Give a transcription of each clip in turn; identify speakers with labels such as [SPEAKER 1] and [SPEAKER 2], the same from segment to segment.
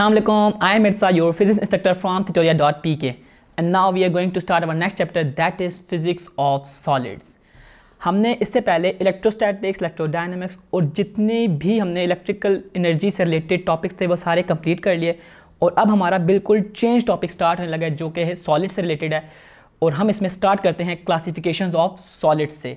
[SPEAKER 1] Assalamualaikum. I am Mirza, your physics instructor from tutorial.pk, and now we are going to start our next chapter that is physics of solids हमने इससे पहले electrostatics electrodynamics और जितने भी हमने electrical energy से related topics थे वो सारे कंप्लीट कर लिए और अब हमारा बिल्कुल चेंज टॉपिक स्टार्ट होने लगा है जो कि है सॉलिड से रिलेटेड है और हम इसमें स्टार्ट करते हैं क्लासिफिकेशंस ऑफ सॉलिड्स से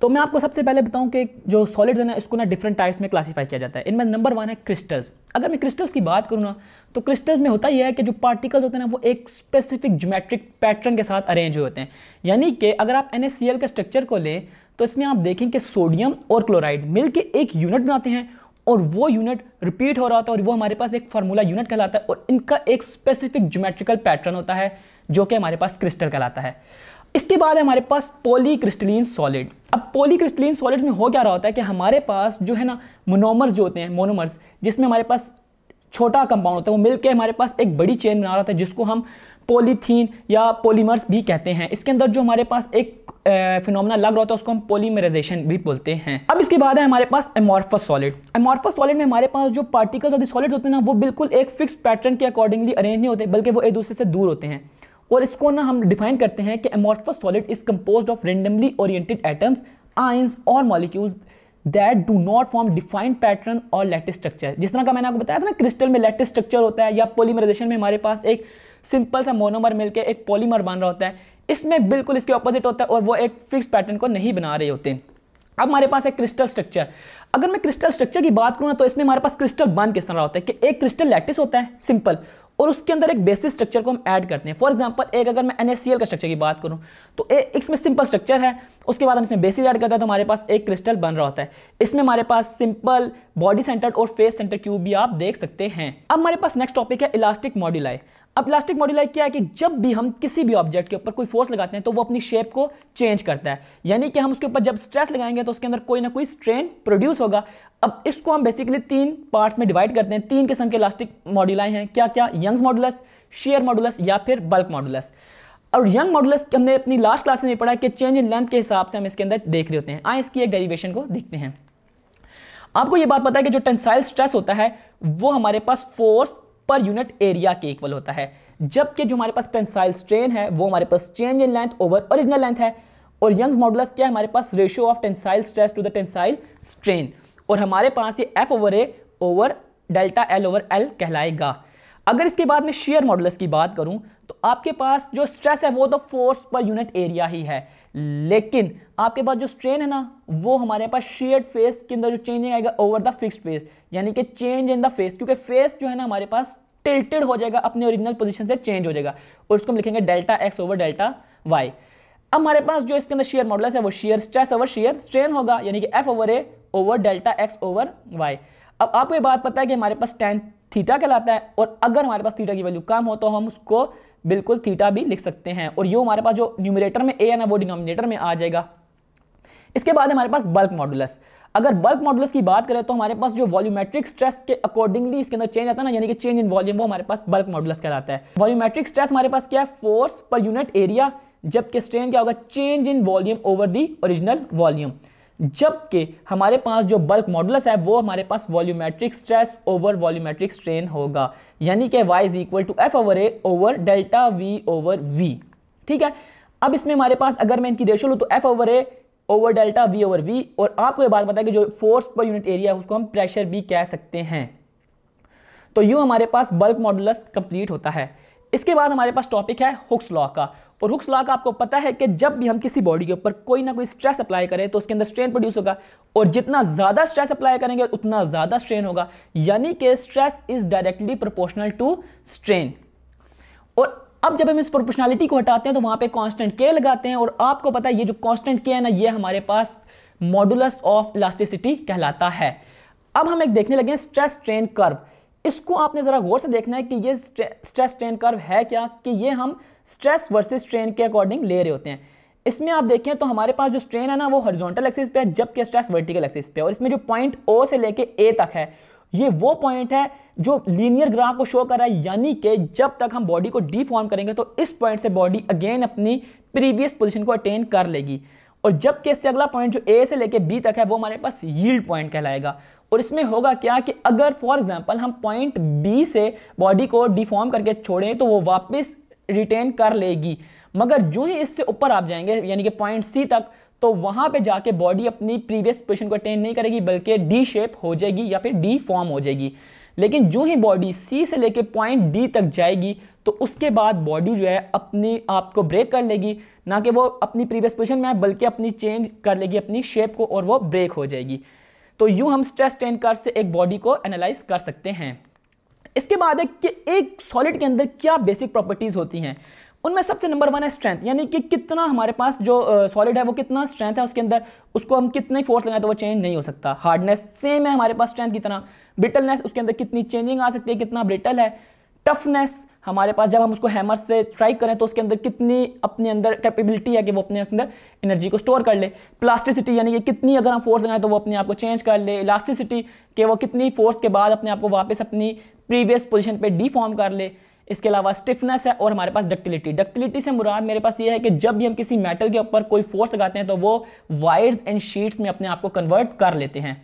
[SPEAKER 1] तो मैं आपको सबसे पहले बताऊं कि जो सॉलिड्स है ना इसको ना डिफरेंट टाइप्स में क्लासीफाई किया जाता है इनमें नंबर वन है क्रिस्टल्स अगर मैं क्रिस्टल्स की बात करूँ ना तो क्रिस्टल्स में होता यह है कि जो पार्टिकल्स होते हैं ना वो एक स्पेसिफिक जोमेट्रिक पैटर्न के साथ अरेंज हुए होते हैं यानी कि अगर आप एन के स्ट्रक्चर को लें तो इसमें आप देखें कि सोडियम और क्लोराइड मिलकर एक यूनिट बनाते हैं और वो यूनिट रिपीट हो रहा होता है और वो हमारे पास एक फार्मूला यूनिट कहलाता है और इनका एक स्पेसिफिक ज्योमेट्रिकल पैटर्न होता है जो कि हमारे पास क्रिस्टल कहलाता है इसके बाद हमारे पास पॉलीक्रिस्टलीन सॉलिड अब पॉलीक्रिस्टलीन सॉलिड्स में हो क्या रहा होता है कि हमारे पास जो है ना मोनोमर्स जो होते हैं मोनोमर्स जिसमें हमारे पास छोटा कंपाउंड होता है वो मिलकर हमारे पास एक बड़ी चेन बना रहा था जिसको हम पॉलीथीन या पॉलीमर्स भी कहते हैं इसके अंदर जो हमारे पास एक फिनोमेना लग रहा होता है उसको हम पोलीमराइजेशन भी बोलते हैं अब इसके बाद है हमारे पास एमॉर्फस सॉलिड एमॉर्फस सॉलिड में हमारे पास जो पार्टिकल्स और सॉलिड्स होते हैं ना वो बिल्कुल एक फिक्स पैटर्न के अकॉर्डिंगली अरेंज नहीं होते बल्कि वो एक दूसरे से दूर होते हैं और इसको ना हम डिफाइन करते हैं कि amorphous solid is compose of randomly oriented atoms ions और molecules that do not form defined pattern और लेटेस्ट स्ट्रक्चर जिस तरह का मैंने आपको बताया था ना क्रिस्टल में लेटेस्ट स्ट्रक्चर होता है या पोलीमराइजेशन में हमारे पास एक सिंपल सा मोनोमर मिलकर एक पॉलीमर बन रहा होता है इसमें बिल्कुल इसके ऑपोजिट होता है और वो एक फिक्स पैटर्न को नहीं बना रहे होते अब हमारे पास है क्रिस्टल स्ट्रक्चर अगर मैं क्रिस्टल स्ट्रक्चर की बात करूँ ना तो इसमें हमारे पास क्रिस्टल बन किस तरह होता है कि एक क्रिस्टल लैटिस होता है सिंपल और उसके अंदर एक बेसिक स्ट्रक्चर को हम ऐड करते हैं फॉर एग्जांपल एक अगर मैं एन का स्ट्रक्चर की बात करूँ तो ए, इसमें सिंपल स्ट्रक्चर है उसके बाद हम इसमें बेसिस ऐड करते हैं तो हमारे पास एक क्रिस्टल बन रहा होता है इसमें हमारे पास सिंपल बॉडी सेंटर और फेस सेंटर क्यूब भी आप देख सकते हैं अब हमारे पास नेक्स्ट टॉपिक है इलास्टिक मॉड्यूलाई अब प्लास्टिक मॉड्यूलाई क्या है कि जब भी हम किसी भी ऑब्जेक्ट के ऊपर कोई फोर्स लगाते हैं तो वो अपनी शेप को चेंज करता है यानी कि हम उसके ऊपर जब स्ट्रेस लगाएंगे तो उसके अंदर कोई ना कोई स्ट्रेन प्रोड्यूस होगा अब इसको हम बेसिकली तीन पार्ट्स में डिवाइड करते हैं तीन किस्म के इलास्टिक मॉड्यूलाई हैं क्या क्या यंग्स मॉडुलस शेयर मॉडुलस या फिर बल्क मॉडुलस और यंग मॉडुलस हमने अपनी लास्ट क्लास में पढ़ा कि चेंज इन लेंथ के हिसाब से हम इसके अंदर देख रहे होते हैं आए इसकी एक डेरीवेशन को देखते हैं आपको ये बात पता है कि जो टेंसाइल स्ट्रेस होता है वो हमारे पास फोर्स पर यूनिट एरिया के इक्वल होता है जबकि जो हमारे पास टेंसाइल स्ट्रेन है वो हमारे पास change in length over original length है और यंग्स मॉडुलस क्या है हमारे पास ratio of tensile stress to the tensile strain और हमारे पास ये F over A over delta L over L कहलाएगा अगर इसके बाद में शेयर मॉडुलस की बात करूं तो आपके पास जो स्ट्रेस है वो तो फोर्स पर यूनिट एरिया ही है लेकिन आपके पास जो स्ट्रेन है ना वो हमारे पास शेयर फेस के अंदर जो चेंजिंग आएगा ओवर द फिक्स फेस यानी कि चेंज इन द फेस क्योंकि फेस जो है ना हमारे पास टिल्टेड हो जाएगा अपने ओरिजिनल पोजिशन से चेंज हो जाएगा और उसको हम लिखेंगे delta X over delta Y अब हमारे पास जो इसके अंदर शेयर मॉडल है वो shear stress over shear strain होगा यानी कि F over A over delta X over Y अब आपको ये बात पता है कि हमारे पास टेन थीटा कहलाता है और अगर हमारे पास थीटा की वैल्यू कम हो तो हम उसको बिल्कुल थीटा भी लिख सकते हैं और यो हमारे पास जो न्यूमिनेटर में ए है ना वो डिनोमिनेटर में आ जाएगा इसके बाद हमारे पास बल्क मॉडुलस अगर बल्क मॉडुलस की बात करें तो हमारे पास जो वॉल्यूमेट्रिक स्ट्रेस के अकॉर्डिंगली इसके अंदर चेंज आता है ना यानी कि चेंज इन वॉल्यूम वो हमारे पास बल्क मॉडुलस कहलाता है वॉल्यूमेट्रिक स्ट्रेस हमारे पास क्या है फोर्स पर यूनिट एरिया जबकि स्ट्रेन क्या होगा change in volume over the original volume जबकि हमारे पास जो बल्क मॉडुलस है वो हमारे पास volumetric stress over volumetric strain होगा यानी कि y is equal to F over A over delta V over V ठीक है अब इसमें हमारे पास अगर मैं इनकी रेशो लूँ तो F over A over delta V over V और आपको ये बात पता है कि जो फोर्स पर यूनिट एरिया है उसको हम प्रेशर भी कह सकते हैं तो यूँ हमारे पास बल्क मॉडुलस कंप्लीट होता है इसके बाद हमारे पास टॉपिक है हुक्स लॉ का और हुक्स लॉ का आपको पता है कि जब भी हम किसी बॉडी के ऊपर कोई ना कोई स्ट्रेस अप्लाई करें तो उसके अंदर स्ट्रेन प्रोड्यूस होगा और जितना ज़्यादा स्ट्रेस अप्लाई करेंगे उतना ज़्यादा स्ट्रेन होगा यानी कि stress is directly proportional to strain और अब जब हम इस प्रोपोर्शनैलिटी को हटाते हैं तो वहां पे कांस्टेंट के लगाते हैं और आपको पता है ये जो कांस्टेंट के है ना ये हमारे पास मॉडुलस ऑफ इलास्टिसिटी कहलाता है अब हम एक देखने लगे स्ट्रेस स्ट्रेन कर्व इसको आपने ज़रा गौर से देखना है कि ये स्ट्रेस स्ट्रेन कर्व है क्या कि ये हम स्ट्रेस वर्सेस स्ट्रेन के अकॉर्डिंग ले रहे होते हैं इसमें आप देखें तो हमारे पास जो स्ट्रेन है ना वो हॉरिजॉन्टल एक्सिस पे है जबकि स्ट्रेस वर्टिकल एक्सिस पे है और इसमें जो पॉइंट ओ से लेके ए तक है ये वो पॉइंट है जो लीनियर ग्राफ को शो कर रहा है यानी कि जब तक हम बॉडी को डिफॉर्म करेंगे तो इस पॉइंट से बॉडी अगेन अपनी प्रीवियस पोजिशन को अटेन कर लेगी और जबकि इससे अगला पॉइंट जो ए से लेके बी तक है वो हमारे पास यील्ड पॉइंट कहलाएगा और इसमें होगा क्या कि अगर फॉर एग्जाम्पल हम पॉइंट बी से बॉडी को डिफॉर्म करके छोड़ें तो वो वापस रिटेन कर लेगी मगर जो ही इससे ऊपर आप जाएंगे यानी कि पॉइंट सी तक तो वहाँ पे जाके बॉडी अपनी प्रीवियस पोजिशन को अटेन नहीं करेगी बल्कि डी शेप हो जाएगी या फिर डी फॉर्म हो जाएगी लेकिन जो ही बॉडी सी से लेके पॉइंट डी तक जाएगी तो उसके बाद बॉडी जो है अपनी आप को ब्रेक कर लेगी ना कि वो अपनी प्रीवियस पोजिशन में बल्कि अपनी चेंज कर लेगी अपनी शेप को और वो ब्रेक हो जाएगी तो यूँ हम स्ट्रेस टेन कर से एक बॉडी को एनालाइज कर सकते हैं इसके बाद है कि एक सॉलिड के अंदर क्या बेसिक प्रॉपर्टीज़ होती हैं उनमें सबसे नंबर वन है स्ट्रेंथ यानी कि कितना हमारे पास जो सॉलिड uh, है वो कितना स्ट्रेंथ है उसके अंदर उसको हम कितनी फोर्स लगाए तो वो चेंज नहीं हो सकता हार्डनेस सेम है हमारे पास स्ट्रेंथ कितना ब्रिटलनेस उसके अंदर कितनी चेंजिंग आ सकती है कितना ब्रिटल है टफनेस हमारे पास जब हम उसको हैमर से स्ट्राइक करें तो उसके अंदर कितनी अपने अंदर कैपेबिलिटी है कि वो अपने अंदर एनर्जी को स्टोर कर ले प्लास्टिसिटी यानी कि कितनी अगर हम फोर्स लगाएं तो वो अपने आप को चेंज कर ले इलास्टिसिटी कि वो कितनी फोर्स के बाद अपने आप को वापस अपनी प्रीवियस पोजिशन पर डिफॉर्म कर ले इसके अलावा स्टिफनेस है और हमारे पास डक्टिलिटी डक्टिलिटी से मुराद मेरे पास ये है कि जब भी हम किसी मेटल के ऊपर कोई फोर्स लगाते हैं तो वो वायर्स एंड शीट्स में अपने आप को कन्वर्ट कर लेते हैं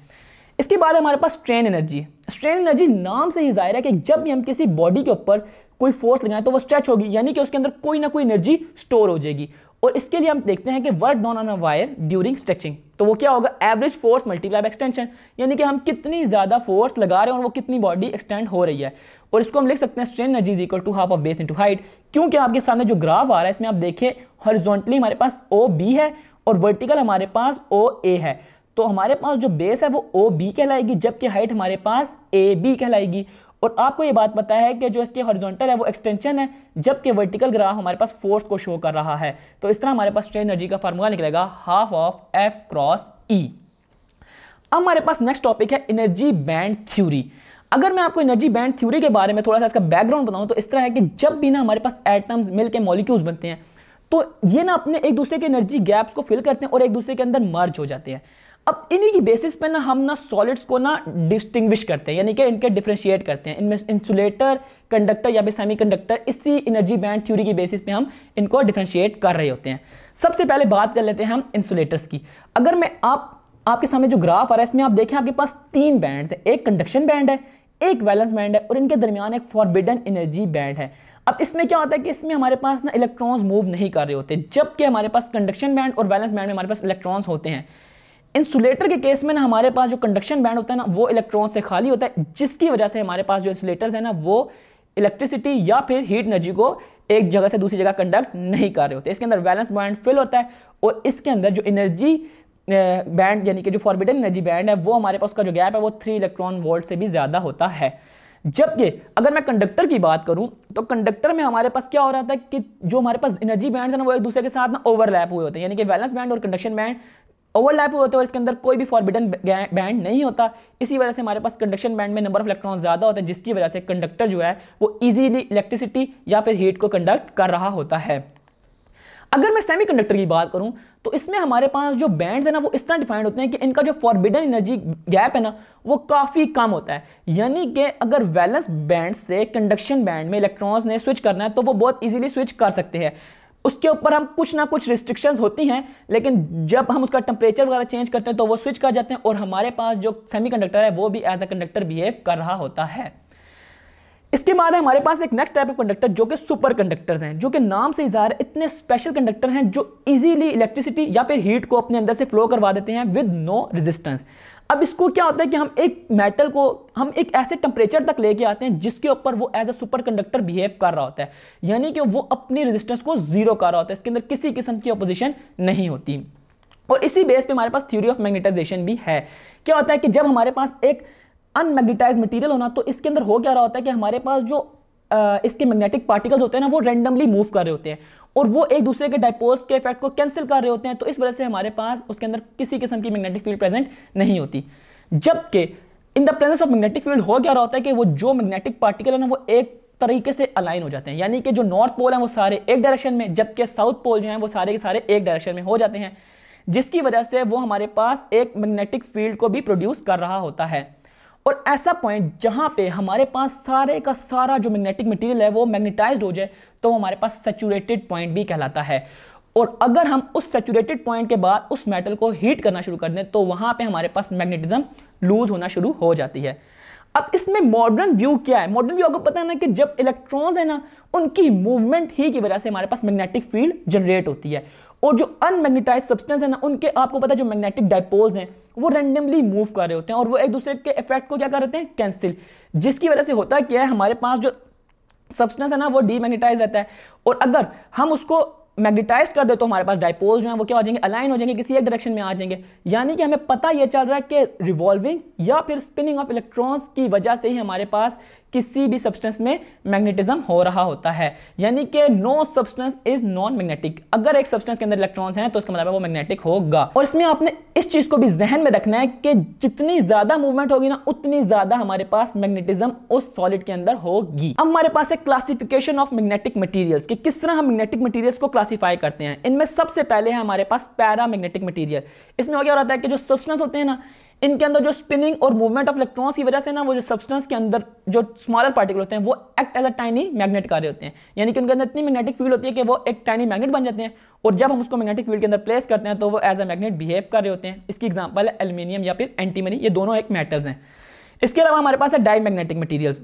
[SPEAKER 1] इसके बाद हमारे पास स्ट्रेन एनर्जी स्ट्रेन एनर्जी नाम से ही जाहिर है कि जब भी हम किसी बॉडी के ऊपर कोई फोर्स लगाएं तो वो स्ट्रेच होगी यानी कि उसके अंदर कोई ना कोई एनर्जी स्टोर हो जाएगी और इसके लिए हम देखते हैं कि work done on a wire during stretching तो वो क्या होगा एवरेज फोर्स मल्टीप्लाई एक्सटेंशन यानी कि हम कितनी ज़्यादा फोर्स लगा रहे हैं और वो कितनी बॉडी एक्सटेंड हो रही है और इसको हम लिख सकते हैं strain energy is equal to half of base into height क्योंकि आपके सामने जो ग्राफ आ रहा है इसमें आप देखें हॉरिजॉन्टली हमारे पास ओ बी है और वर्टिकल हमारे पास ओ ए है तो हमारे पास जो बेस है वो ओ बी कहलाएगी जबकि हाइट हमारे पास ए बी कहलाएगी और आपको ये बात पता है कि जो इसके हॉरिजॉन्टल है वो एक्सटेंशन है जबकि वर्टिकल ग्राफ हमारे पास फोर्स को शो कर रहा है तो इस तरह हमारे पास स्ट्रेन एनर्जी का फार्मूला निकलेगा half of F cross E अब हमारे पास नेक्स्ट टॉपिक है एनर्जी बैंड थ्यूरी अगर मैं आपको एनर्जी बैंड थ्योरी के बारे में थोड़ा सा इसका बैकग्राउंड बताऊं तो इस तरह है कि जब भी ना हमारे पास एटम्स मिल के मॉलिक्यूल्स बनते हैं तो ये ना अपने एक दूसरे के एनर्जी गैप्स को फिल करते हैं और एक दूसरे के अंदर मर्ज हो जाते हैं अब इन्हीं की बेसिस पे ना हम ना सॉलिड्स को ना डिस्टिंग्विश करते हैं यानी कि इनके डिफ्रेंशिएट करते हैं इनमें इंसुलेटर कंडक्टर या फिर सेमी कंडक्टर इसी एनर्जी बैंड थ्योरी की बेसिस पे हम इनको डिफ्रेंशिएट कर रहे होते हैं सबसे पहले बात कर लेते हैं हम इंसुलेटर्स की अगर मैं आप आपके सामने जो ग्राफ आ रहा है इसमें आप देखें आपके पास तीन बैंड है एक कंडक्शन बैंड है एक वैलेंस बैंड है और इनके दरमियान एक फॉरबिडन एनर्जी बैंड है अब इसमें क्या होता है कि इसमें हमारे पास ना इलेक्ट्रॉन्स मूव नहीं कर रहे होते जबकि हमारे पास कंडक्शन बैंड और वैलेंस बैंड में हमारे पास इलेक्ट्रॉन्स होते हैं इंसुलेटर के केस में ना हमारे पास जो कंडक्शन बैंड होता है ना वो इलेक्ट्रॉन से खाली होता है जिसकी वजह से हमारे पास जो इंसुलेटर्स है ना वो इलेक्ट्रिसिटी या फिर हीट एनर्जी को एक जगह से दूसरी जगह कंडक्ट नहीं कर रहे होते इसके अंदर वैलेंस बैंड फिल होता है और इसके अंदर जो एनर्जी बैंड यानी कि जो फॉर्बिडन एनर्जी बैंड है वो हमारे पास उसका जो गैप है वो थ्री इलेक्ट्रॉन वोल्ट से भी ज़्यादा होता है जबकि अगर मैं कंडक्टर की बात करूं तो कंडक्टर में हमारे पास क्या हो रहा था कि जो हमारे पास एनर्जी बैंड्स हैं ना वो एक दूसरे के साथ ना ओवरलैप हुए होते हैं यानी कि वैलेंस बैंड और कंडक्शन बैंड ओवरलैप होते हैं और इसके अंदर कोई भी फॉरबिडन बैंड नहीं होता इसी वजह से हमारे पास कंडक्शन बैंड में नंबर ऑफ इलेक्ट्रॉन ज़्यादा होता है जिसकी वजह से कंडक्टर जो है वो इजीली इलेक्ट्रिसिटी या फिर हीट को कंडक्ट कर रहा होता है अगर मैं सेमीकंडक्टर की बात करूं तो इसमें हमारे पास जो बैंड्स है ना वो इस तरह डिफाइंड होते हैं कि इनका जो फॉरबिडन एनर्जी गैप है ना वो काफ़ी कम होता है यानी कि अगर वैलेंस बैंड से कंडक्शन बैंड में इलेक्ट्रॉन्स ने स्विच करना है तो वो बहुत इजीली स्विच कर सकते हैं उसके ऊपर हम कुछ ना कुछ रिस्ट्रिक्शंस होती हैं लेकिन जब हम उसका टेम्परेचर वगैरह चेंज करते हैं तो वो स्विच कर जाते हैं और हमारे पास जो सेमीकंडक्टर है वो भी एज अ कंडक्टर बिहेव कर रहा होता है इसके बाद है हमारे पास एक नेक्स्ट टाइप ऑफ कंडक्टर जो कि सुपर कंडक्टर्स हैं जो कि नाम से इजहार इतने स्पेशल कंडक्टर हैं जो इजीली इलेक्ट्रिसिटी या फिर हीट को अपने अंदर से फ्लो करवा देते हैं विद नो रेजिस्टेंस अब इसको क्या होता है कि हम एक मेटल को हम एक ऐसे टेम्परेचर तक लेके आते हैं जिसके ऊपर वो as a superconductor behave कर रहा होता है यानी कि वो अपनी रेजिस्टेंस को जीरो कर रहा होता है इसके अंदर किसी किस्म की अपोजिशन नहीं होती और इसी बेस पे हमारे पास थ्योरी ऑफ मैग्नेटाइजेशन भी है क्या होता है कि जब हमारे पास एक अनमैग्नेटाइज मटीरियल होना तो इसके अंदर हो क्या रहा होता है कि हमारे पास जो आ, इसके मैग्नेटिक पार्टिकल्स होते हैं ना वो रेंडमली मूव कर रहे होते हैं और वो एक दूसरे के डायपोल्स के इफेक्ट को कैंसिल कर रहे होते हैं तो इस वजह से हमारे पास उसके अंदर किसी किस्म की मैग्नेटिक फील्ड प्रेजेंट नहीं होती जबकि in the presence of magnetic field हो क्या रहा होता है कि वो जो मैग्नेटिक पार्टिकल है ना वो एक तरीके से अलाइन हो जाते हैं यानी कि जो नॉर्थ पोल है वो सारे एक डायरेक्शन में जबकि साउथ पोल जो हैं वो सारे के सारे एक डायरेक्शन में हो जाते हैं जिसकी वजह से वो हमारे पास एक मैग्नेटिक फील्ड को भी प्रोड्यूस कर रहा होता है और ऐसा पॉइंट जहां पे हमारे पास सारे का सारा जो मैग्नेटिक मटेरियल है वो मैग्नेटाइज्ड हो जाए तो हमारे पास सेचूरेटेड पॉइंट भी कहलाता है और अगर हम उस सेचूरेटेड पॉइंट के बाद उस मेटल को हीट करना शुरू कर दें तो वहां पे हमारे पास मैग्नेटिज्म लूज होना शुरू हो जाती है अब इसमें मॉडर्न व्यू क्या है मॉडर्न व्यू आपको पता है ना कि जब इलेक्ट्रॉन्स है ना उनकी मूवमेंट ही की वजह से हमारे पास मैग्नेटिक फील्ड जनरेट होती है और जो अनमैग्नेटाइज सब्सटेंस है ना उनके आपको पता है जो मैग्नेटिक डायपोल्स हैं वो रैंडमली मूव कर रहे होते हैं और वो एक दूसरे के इफेक्ट को क्या कर रहे हैं कैंसिल जिसकी वजह से होता क्या है हमारे पास जो सब्सटेंस है ना वो डीमैग्नेटाइज रहता है और अगर हम उसको मैग्नेटाइज कर दे तो हमारे पास डायपोल जो है वो क्या हो जाएंगे अलाइन हो जाएंगे किसी एक डायरेक्शन में आ जाएंगे यानी कि हमें पता ये चल रहा है कि रिवॉल्विंग या फिर स्पिनिंग ऑफ इलेक्ट्रॉन्स की वजह से ही हमारे पास किसी भी सब्सटेंस में मैग्नेटिज्म हो रहा होता है यानी कि no substance is non magnetic अगर एक सब्सटेंस के अंदर इलेक्ट्रॉन्स हैं तो उसका मतलब वो मैग्नेटिक होगा और इसमें आपने इस चीज को भी जहन में रखना है कि जितनी ज्यादा मूवमेंट होगी ना उतनी ज्यादा हमारे पास मैग्नेटिज्म उस सॉलिड के अंदर होगी अब हमारे पास एक क्लासिफिकेशन ऑफ मैग्नेटिक मटीरियल कि किस तरह हम मैग्नेटिक मटीरियल को क्लासीफाई करते हैं इनमें सबसे पहले है हमारे पास पैरा मैग्नेटिक मटीरियल इसमें हो क्या रहता है कि जो सब्सटेंस होते हैं ना इनके अंदर जो स्पिनिंग और मूवमेंट ऑफ इलेक्ट्रॉन्स की वजह से ना वो जो सब्सटेंस के अंदर जो स्मॉलर पार्टिकल होते हैं वो act as a tiny magnet कर रहे होते हैं यानी कि उनके अंदर इतनी मैग्नेटिक फील्ड होती है कि वो एक टाइनी मैग्नेट बन जाते हैं और जब हम उसको मैग्नेटिक फील्ड के अंदर प्लेस करते हैं तो वो एज अ मैग्नेट बिहेव कर रहे होते हैं इसकी एग्जाम्पल है एल्यूमिनियम या फिर एंटीमनी ये दोनों एक मेटल्स हैं इसके अलावा हमारे पास है diamagnetic materials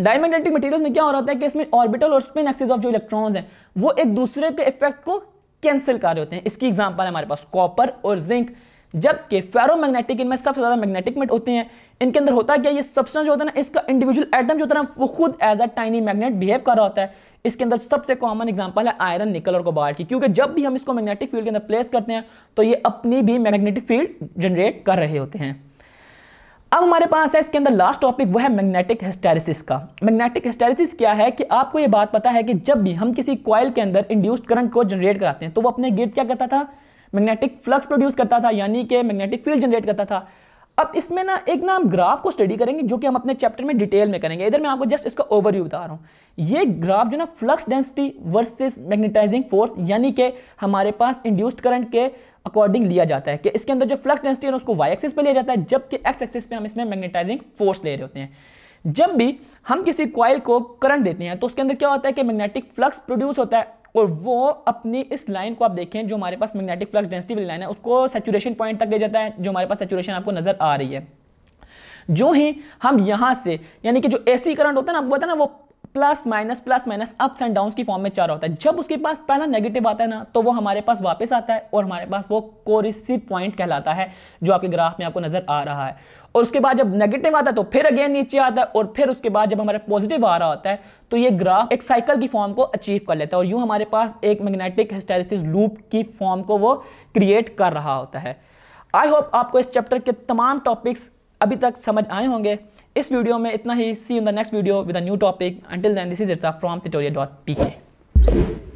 [SPEAKER 1] diamagnetic materials में क्या हो रहा है कि इसमें ऑर्बिटल और स्पिन एक्सिस ऑफ जो इलेक्ट्रॉन्स हैं वो एक दूसरे के इफेक्ट को कैंसिल कर रहे होते हैं इसकी एग्जांपल है हमारे पास कॉपर और जिंक जबकि फेरोमैग्नेटिक इनमें सबसे ज़्यादा मैग्नेटिक मेट होते हैं इनके अंदर होता क्या ये सब्सटेंस जो होता है ना इसका इंडिविजुअल एटम जो होता है ना वो खुद as a tiny magnet behave कर रहा होता है इसके अंदर सबसे कॉमन एग्जांपल है आयरन निकल और कोबाल्ट की क्योंकि जब भी हम इसको मैग्नेटिक फील्ड के अंदर प्लेस करते हैं तो ये अपनी भी मैग्नेटिक फील्ड जनरेट कर रहे होते हैं अब हमारे पास है इसके अंदर लास्ट टॉपिक वह है मैग्नेटिक हिस्टेरिसिस का मैग्नेटिक हिस्टेरिसिस क्या है कि आपको ये बात पता है कि जब भी हम किसी कॉयल के अंदर इंड्यूस्ड करंट को जनरेट कराते हैं तो वो अपने गिर्द क्या करता था मैग्नेटिक फ्लक्स प्रोड्यूस करता था यानी कि मैग्नेटिक फील्ड जनरेट करता था अब इसमें ना एक ना हम ग्राफ को स्टडी करेंगे जो कि हम अपने चैप्टर में डिटेल में करेंगे इधर मैं आपको जस्ट इसका ओवरव्यू बता रहा हूँ ये ग्राफ जो ना flux density versus magnetising force यानी कि हमारे पास इंड्यूस्ड करंट के अकॉर्डिंग लिया जाता है कि इसके अंदर जो फ्लक्स डेंसिटी है उसको वाई एक्सिस पर लिया जाता है जबकि एक्स एक्सिस पर हम इसमें मैग्नेटाइजिंग फोर्स ले रहे होते हैं जब भी हम किसी क्वाइल को करंट देते हैं तो उसके अंदर क्या होता है कि मैग्नेटिक फ्लक्स प्रोड्यूस होता है और वो अपनी इस लाइन को आप देखें जो हमारे पास मैग्नेटिक फ्लक्स डेंसिटी वाली लाइन है उसको सेचुरेशन पॉइंट तक ले जाता है जो हमारे पास सेचुरेशन आपको नजर आ रही है जो ही हम यहां से यानी कि जो एसी करंट होता है ना आपको पता ना वो plus minus plus minus ups and down की फॉर्म में चार होता है जब उसके पास पहला नेगेटिव आता है ना तो वो हमारे पास वापस आता है और हमारे पास वो कोरिसी पॉइंट कहलाता है जो आपके ग्राफ में आपको नजर आ रहा है और उसके बाद जब नेगेटिव आता है तो फिर अगेन नीचे आता है और फिर उसके बाद जब हमारे पॉजिटिव आ रहा होता है तो ये ग्राफ एक साइकिल की फॉर्म को अचीव कर लेता है और यूं हमारे पास एक मैग्नेटिक हिस्टेरिसिस लूप की फॉर्म को वो क्रिएट कर रहा होता है आई होप आपको इस चैप्टर के तमाम टॉपिक्स अभी तक समझ आए होंगे इस वीडियो में इतना ही see in the next video with a new topic until then this is it's from Pitoria dot P के